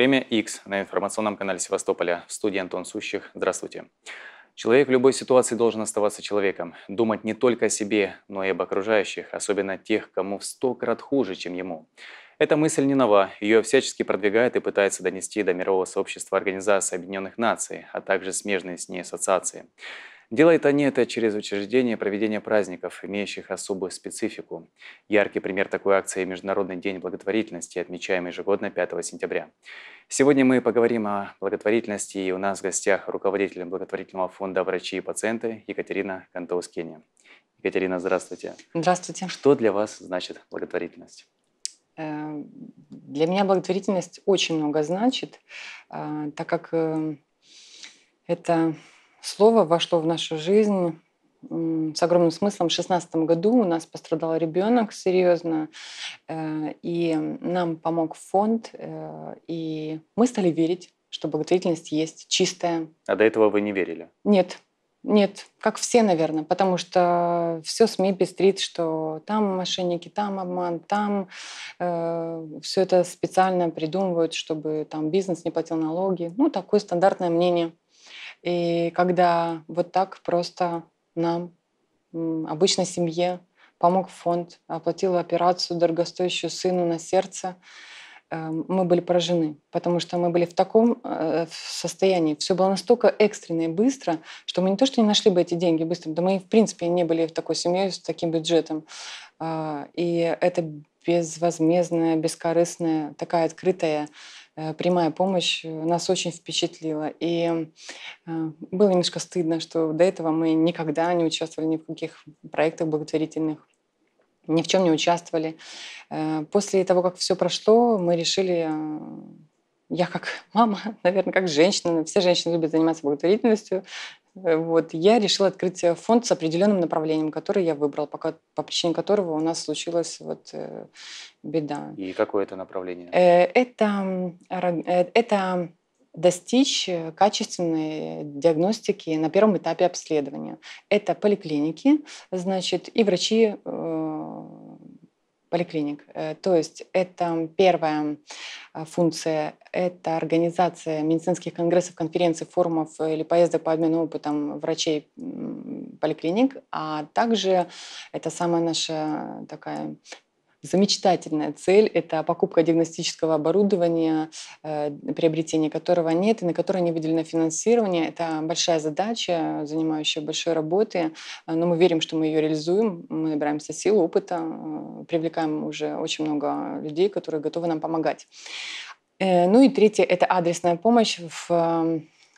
Время X на информационном канале Севастополя. В студии Антон Сущих. Здравствуйте. Человек в любой ситуации должен оставаться человеком, думать не только о себе, но и об окружающих, особенно тех, кому в сто крат хуже, чем ему. Эта мысль не нова, ее всячески продвигает и пытается донести до мирового сообщества Организации Объединенных Наций, а также смежные с ней ассоциации. Делают они это через учреждение проведения праздников, имеющих особую специфику. Яркий пример такой акции – Международный день благотворительности, отмечаемый ежегодно 5 сентября. Сегодня мы поговорим о благотворительности, и у нас в гостях руководитель благотворительного фонда «Врачи и пациенты» Екатерина Кантоускеня. Екатерина, здравствуйте. Здравствуйте. Что для вас значит благотворительность? Э, для меня благотворительность очень много значит, э, так как э, это слово вошло в нашу жизнь с огромным смыслом. В 2016 году у нас пострадал ребенок серьезно, э, и нам помог фонд, э, и мы стали верить, что благотворительность есть чистая. А до этого вы не верили? Нет, нет, как все, наверное, потому что все СМИ пестрит, что там мошенники, там обман, там э, все это специально придумывают, чтобы там бизнес не платил налоги. Ну, такое стандартное мнение. И когда вот так просто нам, обычной семье, помог фонд, оплатил операцию дорогостоящую сыну на сердце, эм, мы были поражены, потому что мы были в таком э, состоянии. Все было настолько экстренно и быстро, что мы не то, что не нашли бы эти деньги быстро, да мы, в принципе, не были в такой семье с таким бюджетом. А, и это безвозмездная, бескорыстная, такая открытая Э, прямая помощь э, нас очень впечатлила. И э, было немножко стыдно, что до этого мы никогда не участвовали ни в каких проектах благотворительных ни в чем не участвовали. После того, как все прошло, мы решили я как мама, наверное, как женщина, все женщины любят заниматься благотворительностью, Э, вот, я решила открыть э, фонд с определенным направлением, которое я выбрала, пока, по причине которого у нас случилась вот, э, беда. И какое это направление? Э, это, э, это достичь э, качественной диагностики на первом этапе обследования. Это поликлиники, значит, и врачи э, поликлиник. Э, то есть это первая а, функция – это организация медицинских конгрессов, конференций, форумов э, или поездок по обмену опытом врачей поликлиник, а также это самая наша такая замечательная цель – это покупка диагностического оборудования, э, приобретение которого нет и на которое не выделено финансирование. Это большая задача, занимающая большой работы, э, но мы верим, что мы ее реализуем, мы набираемся сил, опыта, э, привлекаем уже очень много людей, которые готовы нам помогать. Ну и третье – это адресная помощь в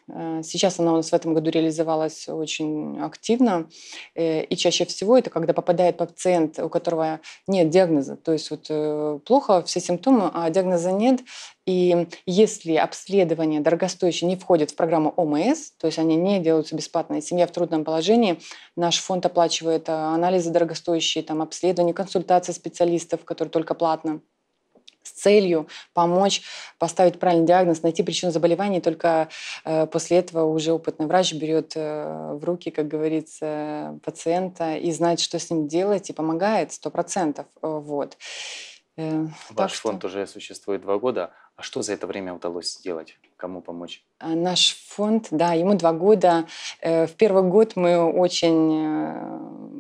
Э, сейчас она у нас в этом году реализовалась очень активно. Э, и чаще всего это когда попадает пациент, у которого нет диагноза. То есть вот э, плохо все симптомы, а диагноза нет. И если обследование дорогостоящее не входит в программу ОМС, то есть они не делаются бесплатно, и семья в трудном положении, наш фонд оплачивает анализы дорогостоящие, там, обследования, консультации специалистов, которые только платно с целью помочь поставить правильный диагноз, найти причину заболевания. И только э, после этого уже опытный врач берет э, в руки, как говорится, пациента и знает, что с ним делать, и помогает сто процентов. Э, вот. Ваш что... фонд уже существует два года. А что за это время удалось сделать? Кому помочь? А, наш фонд, да, ему два года. В первый год мы очень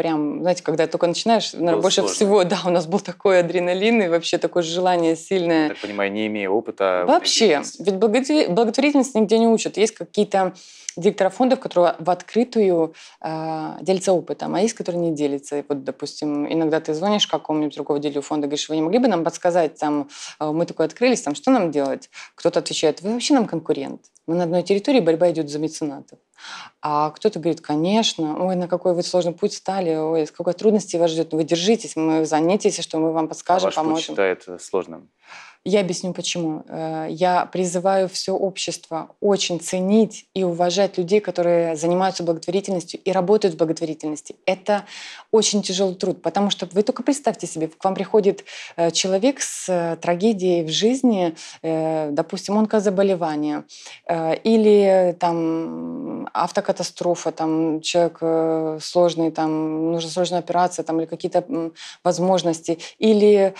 прям, знаете, когда только начинаешь, Было больше сложно. всего, да, у нас был такой адреналин и вообще такое желание сильное. Я так понимаю, не имея опыта. А вообще, ведь благотворительность нигде не учат. Есть какие-то директора фондов, которые в открытую э, делятся опытом, а есть, которые не делятся. И вот, допустим, иногда ты звонишь какому-нибудь делю фонда, говоришь, вы не могли бы нам подсказать, там, э, мы такое открылись, там, что нам делать? Кто-то отвечает, вы вообще нам конкурент. Мы на одной территории, борьба идет за меценатов. А кто-то говорит, конечно, ой, на какой вы сложный путь стали, ой, сколько трудностей вас ждет, вы держитесь, мы занятитесь, что мы вам а подскажем, а ваш поможем. Путь считает сложным? Я объясню почему. Э, я призываю все общество очень ценить и уважать людей, которые занимаются благотворительностью и работают в благотворительности. Это очень тяжелый труд, потому что вы только представьте себе, к вам приходит э, человек с э, трагедией в жизни, допустим, онкозаболевание или там автокатастрофа, там человек сложный, там нужна сложная операция, там или какие-то возможности, или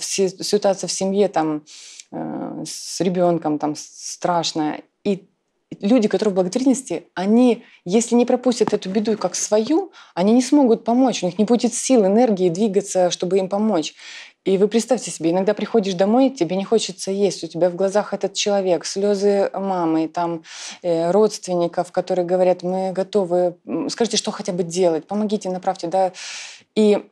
ситуация в семье, там там э, с ребенком, там страшно. И люди, которые в благотворительности, они, если не пропустят эту беду как свою, они не смогут помочь, у них не будет сил, энергии двигаться, чтобы им помочь. И вы представьте себе, иногда приходишь домой, тебе не хочется есть, у тебя в глазах этот человек, слезы мамы, там э, родственников, которые говорят, мы готовы, скажите, что хотя бы делать, помогите, направьте, да. И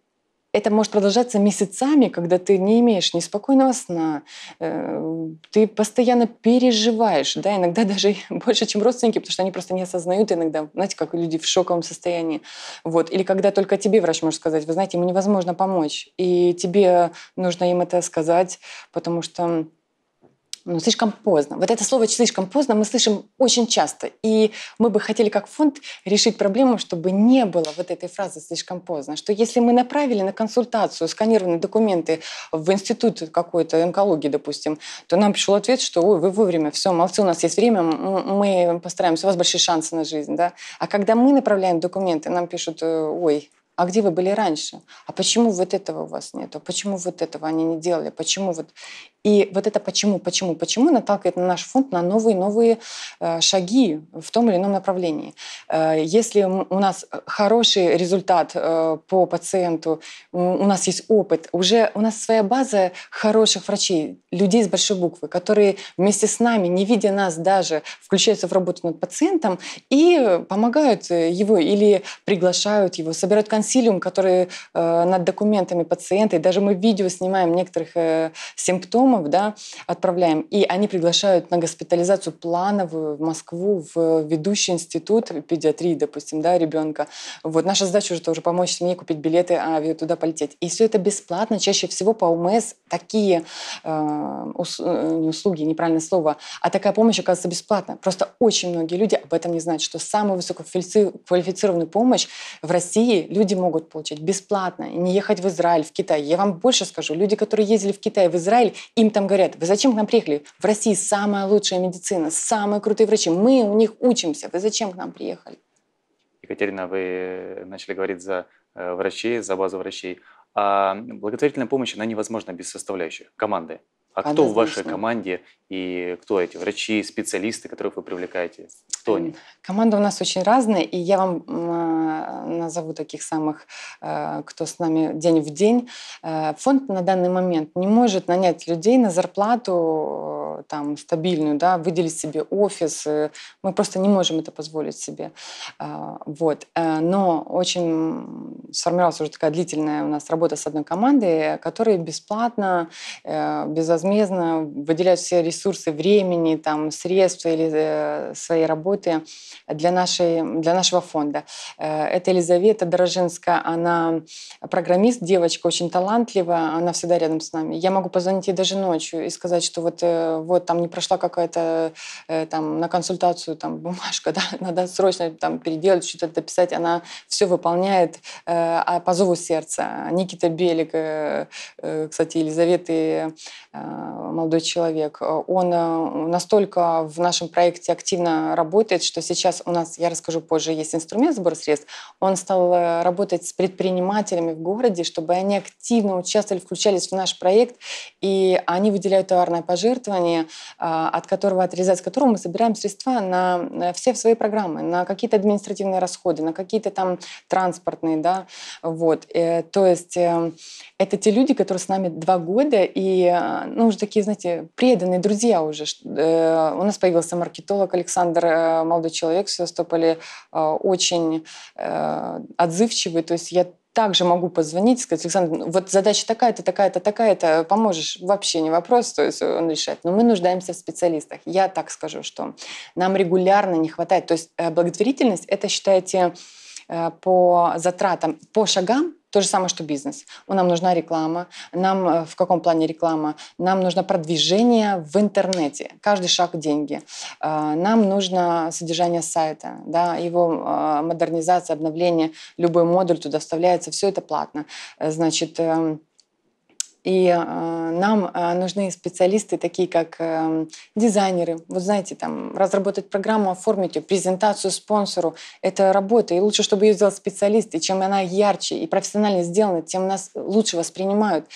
это может продолжаться месяцами, когда ты не имеешь ни спокойного сна, э, ты постоянно переживаешь, да, иногда даже больше, чем родственники, потому что они просто не осознают иногда, знаете, как люди в шоковом состоянии, вот, или когда только тебе врач может сказать, вы знаете, ему невозможно помочь, и тебе нужно им это сказать, потому что ну, слишком поздно. Вот это слово «слишком поздно» мы слышим очень часто. И мы бы хотели как фонд решить проблему, чтобы не было вот этой фразы «слишком поздно». Что если мы направили на консультацию сканированные документы в институт какой-то онкологии, допустим, то нам пришел ответ, что «Ой, вы вовремя, все, молодцы, у нас есть время, мы постараемся, у вас большие шансы на жизнь». Да? А когда мы направляем документы, нам пишут э, «Ой, а где вы были раньше? А почему вот этого у вас нет? А почему вот этого они не делали? Почему вот... И вот это почему, почему, почему наталкивает наш фонд на новые-новые э, шаги в том или ином направлении. Э, если у нас хороший результат э, по пациенту, у нас есть опыт, уже у нас своя база хороших врачей, людей с большой буквы, которые вместе с нами, не видя нас даже, включаются в работу над пациентом и помогают его или приглашают его, собирают консилиум, который над документами пациента, и даже мы видео снимаем некоторых симптомов, знакомых, да, отправляем. И они приглашают на госпитализацию плановую в Москву, в ведущий институт педиатрии, допустим, да, ребенка. Вот наша задача уже тоже помочь семье купить билеты, а туда полететь. И все это бесплатно. Чаще всего по УМС такие э, ус, э, не услуги, неправильное слово, а такая помощь оказывается бесплатна. Просто очень многие люди об этом не знают, что самую высококвалифицированную помощь в России люди могут получить бесплатно, не ехать в Израиль, в Китай. Я вам больше скажу, люди, которые ездили в Китай, в Израиль, им там говорят, вы зачем к нам приехали? В России самая лучшая медицина, самые крутые врачи. Мы у них учимся. Вы зачем к нам приехали? Екатерина, вы э, начали говорить за э, врачей, за базу врачей. А благотворительная помощь, она невозможна без составляющих, команды. А Однозначно. кто в вашей команде и кто эти врачи, специалисты, которых вы привлекаете? Кто они? Эм, команда у нас очень разная, и я вам назову таких самых, э, кто с нами день в день. Э, фонд на данный момент не может нанять людей на зарплату Э, там стабильную, да, выделить себе офис. Э, мы просто не можем это позволить себе. Э, вот. Но очень сформировалась уже такая длительная у нас работа с одной командой, которая бесплатно, безвозмездно выделяют все ресурсы времени, там, средства или своей работы для, нашей, для нашего фонда. Это Елизавета Дорожинская, она программист, девочка очень талантливая, она всегда рядом с нами. Я могу позвонить ей даже ночью и сказать, что вот вот там не прошла какая-то э, там на консультацию там бумажка, да, надо срочно там переделать, что-то дописать, она все выполняет э, а по зову сердца. Никита Белик, э, э, кстати, Елизаветы, э, молодой человек, он э, настолько в нашем проекте активно работает, что сейчас у нас, я расскажу позже, есть инструмент сбора средств, он стал работать с предпринимателями в городе, чтобы они активно участвовали, включались в наш проект, и они выделяют товарное пожертвование, образование, а, от которого отрезать, с которого мы собираем средства на все свои программы, на какие-то административные расходы, на какие-то там транспортные, да, вот. Э, то есть э, это те люди, которые с нами два года, и, э, ну, уже такие, знаете, преданные друзья уже. У нас появился маркетолог Александр, молодой человек в Севастополе, очень отзывчивый, то есть я также могу позвонить, сказать, Александр, ну, вот задача такая-то, такая-то, такая-то, поможешь? Вообще не вопрос, то есть он решает. Но мы нуждаемся в специалистах. Я так скажу, что нам регулярно не хватает. То есть э, благотворительность, это, считаете э, по затратам, по шагам то же самое, что бизнес. Нам нужна реклама. Нам э, в каком плане реклама? Нам нужно продвижение в интернете. Каждый шаг – деньги. А, нам нужно содержание сайта, да, его а, модернизация, обновление. Любой модуль туда вставляется. Все это платно. Э, значит, эм, и э, нам э, нужны специалисты, такие как э, дизайнеры. Вот знаете, там разработать программу, оформить ее, презентацию спонсору. Это работа. И лучше, чтобы ее сделал специалист. И чем она ярче и профессионально сделана, тем нас лучше воспринимают.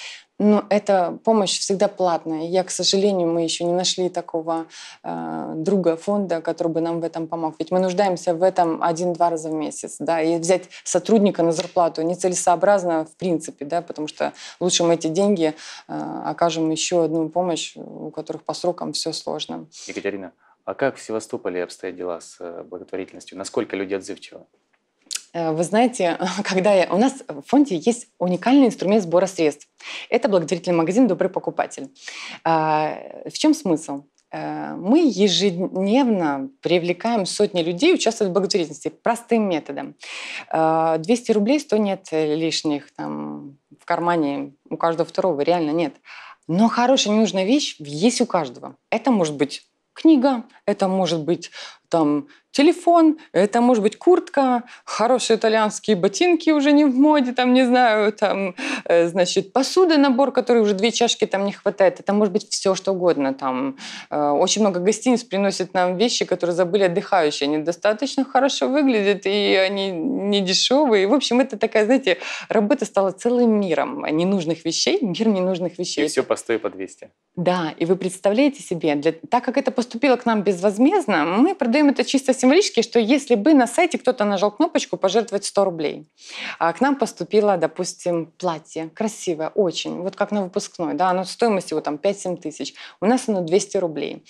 Ну, эта помощь всегда платная. Я, к сожалению, мы еще не нашли такого э, друга фонда, который бы нам в этом помог. Ведь мы нуждаемся в этом один-два раза в месяц. Да? И взять сотрудника на зарплату нецелесообразно в принципе, да? потому что лучше мы эти деньги э, окажем еще одну помощь, у которых по срокам все сложно. Екатерина, а как в Севастополе обстоят дела с э, благотворительностью? Насколько люди отзывчивы? Э, вы знаете, когда я... у нас в фонде есть уникальный инструмент сбора средств. Это благотворительный магазин «Добрый покупатель». А, в чем смысл? Э, мы ежедневно привлекаем сотни людей участвовать в благотворительности простым методом. 200 э, рублей, 100 нет лишних там, в кармане у каждого второго, реально нет. Но хорошая, ненужная вещь есть у каждого. Это может быть книга, это может быть там телефон, это может быть куртка, хорошие итальянские ботинки уже не в моде, там, не знаю, там, э, значит, посуда, набор, который уже две чашки там не хватает, это может быть все, что угодно, там, э, очень много гостиниц приносит нам вещи, которые забыли отдыхающие, они достаточно хорошо выглядят, и они не дешевые, в общем, это такая, знаете, работа стала целым миром а ненужных вещей, мир ненужных вещей. И все по 100 и по 200. Да, и вы представляете себе, для... так как это поступило к нам безвозмездно, мы продаем делаем это чисто символически, что если бы на сайте кто-то нажал кнопочку «пожертвовать 100 рублей», а к нам поступило, допустим, платье красивое, очень, вот как на выпускной, да, оно стоимость его там 5-7 тысяч, у нас оно 200 рублей.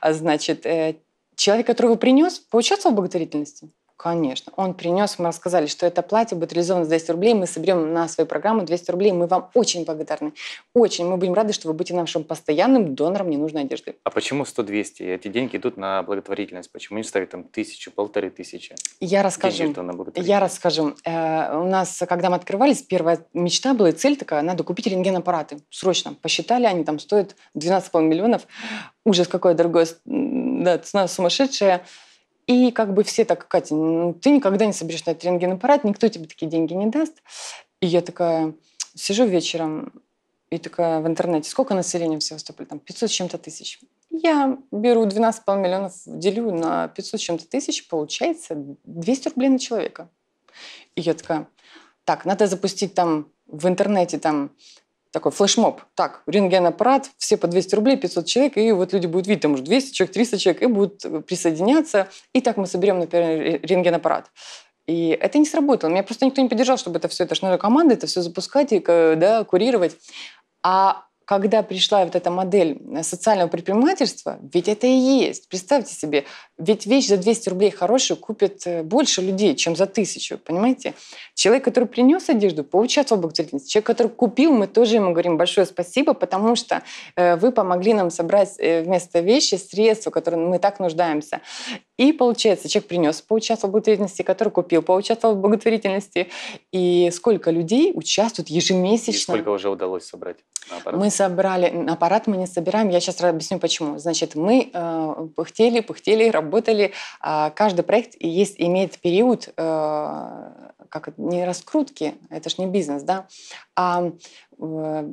А, значит, э, человек, который его принес, поучаствовал в благотворительности? Конечно. Он принес, мы рассказали, что это платье будет реализовано за 200 рублей, мы соберем на свою программу 200 рублей, мы вам очень благодарны. Очень. Мы будем рады, что вы будете нашим постоянным донором ненужной одежды. А почему 100-200? Эти деньги идут на благотворительность. Почему не ставить там тысячу, полторы тысячи? Я расскажу. Деньги, на я расскажу. Э, у нас, когда мы открывались, первая мечта была и цель такая, надо купить рентген-аппараты. Срочно. Посчитали, они там стоят 12,5 миллионов. Ужас какой дорогой, да, цена сумасшедшая. И как бы все так, Катя, ну, ты никогда не соберешь на этот рентген-аппарат, никто тебе такие деньги не даст. И я такая сижу вечером и такая в интернете, сколько населения в Севастополе? Там 500 с чем-то тысяч. Я беру 12,5 миллионов, делю на 500 с чем-то тысяч, получается 200 рублей на человека. И я такая, так, надо запустить там в интернете там такой флешмоб. Так, рентген-аппарат, все по 200 рублей, 500 человек, и вот люди будут видеть, там уже 200 человек, 300 человек, и будут э, присоединяться, и так мы соберем, например, рентген-аппарат. И это не сработало. Меня просто никто не поддержал, чтобы это все, это же надо команды, это все запускать, и, да, курировать. А когда пришла вот эта модель э, социального предпринимательства, ведь это и есть. Представьте себе, ведь вещь за 200 рублей хорошую купит э, больше людей, чем за тысячу, понимаете? Человек, который принес одежду, поучаствовал в благотворительности. Человек, который купил, мы тоже ему говорим большое спасибо, потому что э, вы помогли нам собрать вместо вещи средства, которые мы так нуждаемся. И получается, человек принес, поучаствовал в благотворительности, который купил, поучаствовал в благотворительности. И сколько людей участвуют ежемесячно. И сколько уже удалось собрать? Мы собрали, аппарат мы не собираем. Я сейчас объясню, почему. Значит, мы э, пыхтели, пыхтели, работали. Э, каждый проект есть, имеет период, э, как не раскрутки, это же не бизнес, да, а э,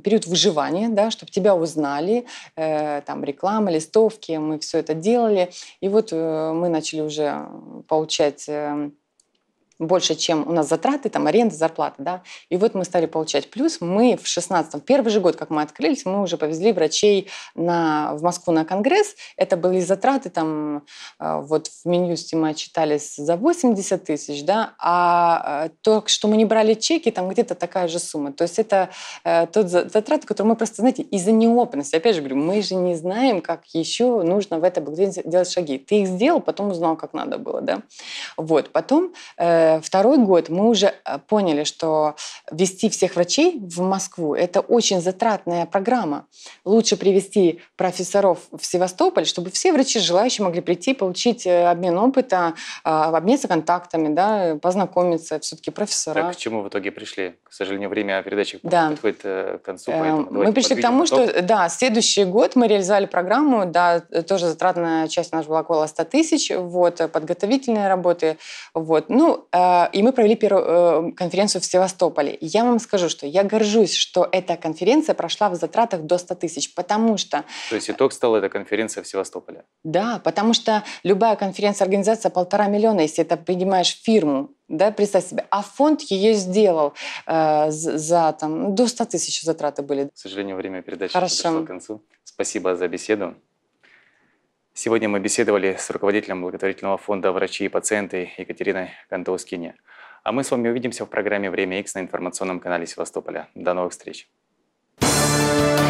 период выживания, да, чтобы тебя узнали, э, там реклама, листовки, мы все это делали. И вот э, мы начали уже получать... Э, больше, чем у нас затраты, там, аренда, зарплата, да. И вот мы стали получать плюс. Мы в 16-м, первый же год, как мы открылись, мы уже повезли врачей на, в Москву на конгресс. Это были затраты, там, э, вот в Минюсте мы отчитались за 80 тысяч, да, а э, то, что мы не брали чеки, там где-то такая же сумма. То есть это э, тот затрат, который мы просто, знаете, из-за неопытности, опять же говорю, мы же не знаем, как еще нужно в этой делать шаги. Ты их сделал, потом узнал, как надо было, да. Вот, потом второй год мы уже э, поняли, что вести всех врачей в Москву – это очень затратная программа. Лучше привести профессоров в Севастополь, чтобы все врачи желающие могли прийти, получить э, обмен опыта, э, обмениться контактами, да, познакомиться, все-таки профессора. Так, к чему в итоге пришли? К сожалению, время передачи да. подходит к концу. Эм, мы пришли к тому, поток. что да, следующий год мы реализовали программу, да, тоже затратная часть у нас была около 100 тысяч, вот, подготовительные работы, вот. Ну, Э, и мы провели первую э, конференцию в Севастополе. я вам скажу, что я горжусь, что эта конференция прошла в затратах до 100 тысяч, потому что... То есть итог стала эта конференция в Севастополе? Да, потому что любая конференция, организация полтора миллиона, если это принимаешь фирму, да, представь себе. А фонд ее сделал э, за там, до 100 тысяч затраты были. К сожалению, время передачи Хорошо. подошло к концу. Спасибо за беседу. Сегодня мы беседовали с руководителем благотворительного фонда «Врачи и пациенты» Екатериной Кантоускине. А мы с вами увидимся в программе «Время X» на информационном канале Севастополя. До новых встреч! Thank you